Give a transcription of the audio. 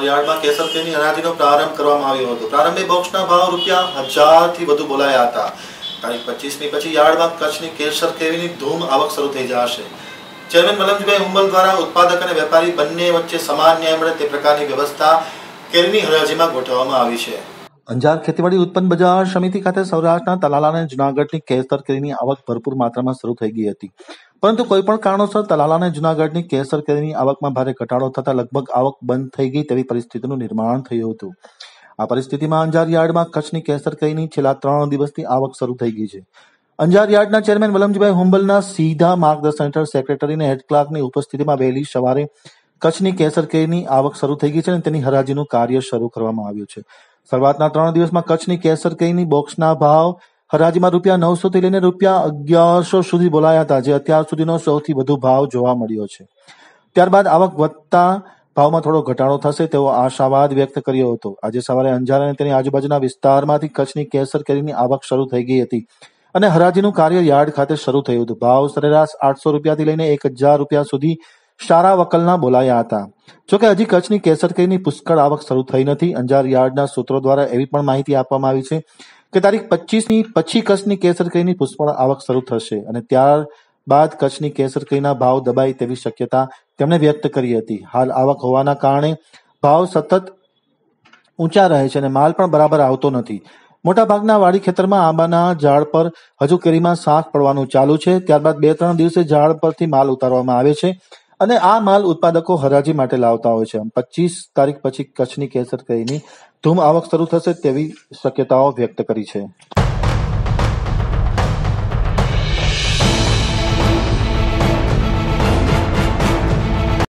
માળિયાડમાં કેસર તેની અનાજનો પ્રારંભ કરવામાં આવ્યો હતો પ્રારંભે બોક્સના ભાવ રૂપિયા હજારથી વધુ બોલાયા હતા તારીખ પચીસમી પછી યાર્ડમાં કચ્છની કેસર કેરીની ધૂમ આવક શરૂ થઈ જશે ચેરમેન મલમજીભાઈ હુંબલ દ્વારા ઉત્પાદક અને વેપારી બંને વચ્ચે સમાન ન્યાય મળે તે પ્રકારની વ્યવસ્થા કેરીની હરાજીમાં ગોઠવવામાં આવી છે અંજાર ખેતીવાડી ઉત્પન્ન બજાર સમિતિ ખાતે સૌરાષ્ટ્રના તલાલા અને જુનાગઢની કેસર કેરીની આવક ભરપૂર માત્રામાં શરૂ થઈ ગઈ હતી પરંતુ કોઈપણ કારણોસર તલાલા અને જુનાગઢની કેસર કેરીની આવકમાં ભારે ઘટાડો થતા લગભગ આવક બંધ થઈ ગઈ તેવી પરિસ્થિતિનું નિર્માણ થયું હતું આ પરિસ્થિતિમાં અંજાર યાર્ડમાં કચ્છની કેસર કેરીની છેલ્લા ત્રણ દિવસથી આવક શરૂ થઈ ગઈ છે અંજાર યાર્ડના ચેરમેન વલમજીભાઈ હુંબલના સીધા માર્ગદર્શન હેઠળ સેક્રેટરી અને હેડ ક્લાર્કની ઉપસ્થિતિમાં વહેલી સવારે કચ્છની કેસર કેરીની આવક શરૂ થઈ ગઈ છે અને તેની હરાજીનું કાર્ય શરૂ કરવામાં આવ્યું છે શરૂઆતના ત્રણ દિવસમાં કચ્છની કેસર કેરીની બોક્સના ભાવ હરાજીમાં રૂપિયા નવસોથી લઈને રૂપિયા અગિયારસો સુધી બોલાયા હતા જે અત્યાર સુધીનો સૌથી વધુ ભાવ જોવા મળ્યો છે ત્યારબાદ આવક વધતા ભાવમાં થોડો ઘટાડો થશે તેવો આશાવાદ વ્યક્ત કર્યો હતો આજે સવારે અંજાર અને તેની આજુબાજુના વિસ્તારમાંથી કચ્છની કેસર કેરીની આવક શરૂ થઈ ગઈ હતી અને હરાજીનું કાર્ય યાર્ડ ખાતે શરૂ થયું હતું ભાવ સરેરાશ આઠસો રૂપિયાથી લઈને એક હજાર રૂપિયા સુધી સારા વકલના બોલાયા હતા જોકે હજી કચ્છની કેસરકેરીની પુષ્કળ આવક શરૂ થઈ નથી અંજાર યાર્ડના સૂત્રો દ્વારા એવી પણ માહિતી આપવામાં આવી છે કે તારીખ પચીસની પછી કચ્છની કેસરકેરીની પુષ્કળ આવક શરૂ થશે અને ત્યાર બાદ કચ્છની કેસરકેરીના ભાવ દબાય તેવી શક્યતા તેમણે વ્યક્ત કરી હતી હાલ આવક હોવાના કારણે ભાવ સતત ઊંચા રહે છે અને માલ પણ બરાબર આવતો નથી મોટાભાગના વાડી ખેતરમાં આંબાના ઝાડ પર હજુ કેરીમાં શાક પડવાનું ચાલુ છે ત્યારબાદ બે ત્રણ દિવસે ઝાડ પરથી માલ ઉતારવામાં આવે છે અને આ માલ ઉત્પાદકો હરાજી માટે લાવતા હોય છે પચીસ તારીખ પછી કચ્છની કેસર કેરીની ધૂમ આવક શરૂ થશે તેવી શક્યતાઓ વ્યક્ત કરી છે